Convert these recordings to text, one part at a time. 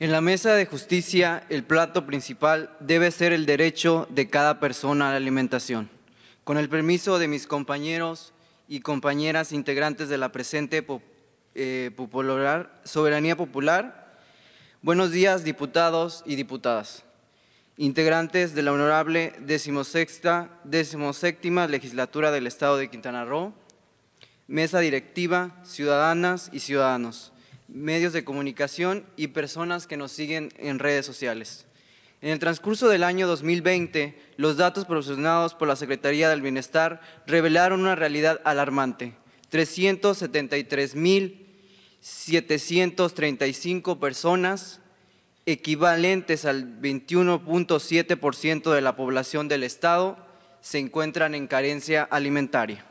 En la mesa de justicia, el plato principal debe ser el derecho de cada persona a la alimentación. Con el permiso de mis compañeros y compañeras integrantes de la presente eh, Soberanía Popular, buenos días diputados y diputadas, integrantes de la honorable 17 Legislatura del Estado de Quintana Roo, Mesa Directiva, Ciudadanas y Ciudadanos medios de comunicación y personas que nos siguen en redes sociales. En el transcurso del año 2020, los datos proporcionados por la Secretaría del Bienestar revelaron una realidad alarmante. 373.735 personas, equivalentes al 21.7% de la población del Estado, se encuentran en carencia alimentaria.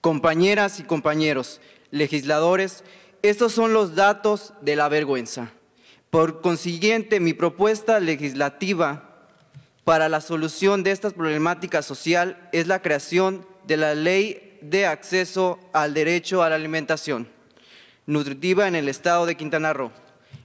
Compañeras y compañeros, legisladores, estos son los datos de la vergüenza. Por consiguiente, mi propuesta legislativa para la solución de esta problemática social es la creación de la Ley de Acceso al Derecho a la Alimentación Nutritiva en el Estado de Quintana Roo.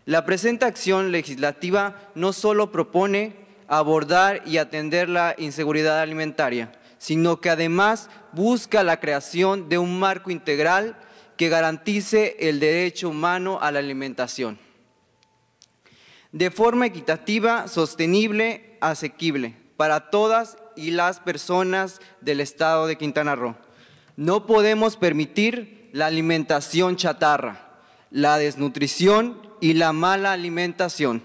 La presente acción legislativa no solo propone abordar y atender la inseguridad alimentaria, sino que además busca la creación de un marco integral que garantice el derecho humano a la alimentación de forma equitativa, sostenible, asequible para todas y las personas del estado de Quintana Roo. No podemos permitir la alimentación chatarra, la desnutrición y la mala alimentación.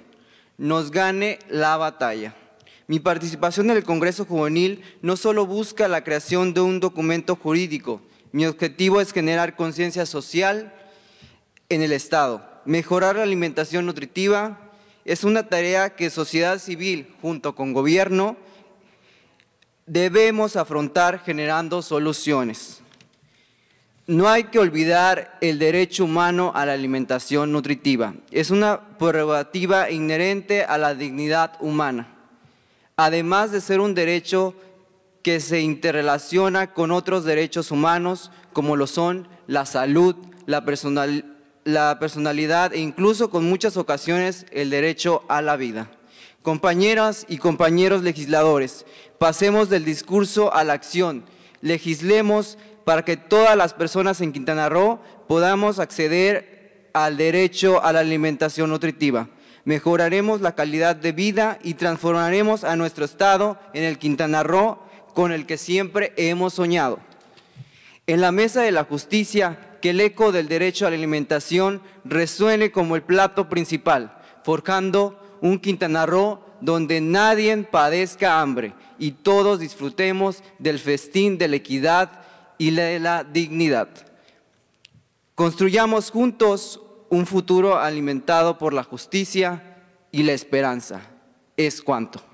Nos gane la batalla. Mi participación en el Congreso Juvenil no solo busca la creación de un documento jurídico, mi objetivo es generar conciencia social en el Estado. Mejorar la alimentación nutritiva es una tarea que sociedad civil junto con gobierno debemos afrontar generando soluciones. No hay que olvidar el derecho humano a la alimentación nutritiva. Es una prerrogativa inherente a la dignidad humana, además de ser un derecho que se interrelaciona con otros derechos humanos como lo son la salud, la, personalidad e incluso con muchas ocasiones el derecho a la vida. Compañeras y compañeros legisladores, pasemos del discurso a la acción, legislemos para que todas las personas en Quintana Roo podamos acceder al derecho a la alimentación nutritiva. Mejoraremos la calidad de vida y transformaremos a nuestro Estado en el Quintana Roo con el que siempre hemos soñado. En la mesa de la justicia, que el eco del derecho a la alimentación resuene como el plato principal, forjando un Quintana Roo donde nadie padezca hambre y todos disfrutemos del festín de la equidad y de la dignidad. Construyamos juntos un futuro alimentado por la justicia y la esperanza. Es cuanto.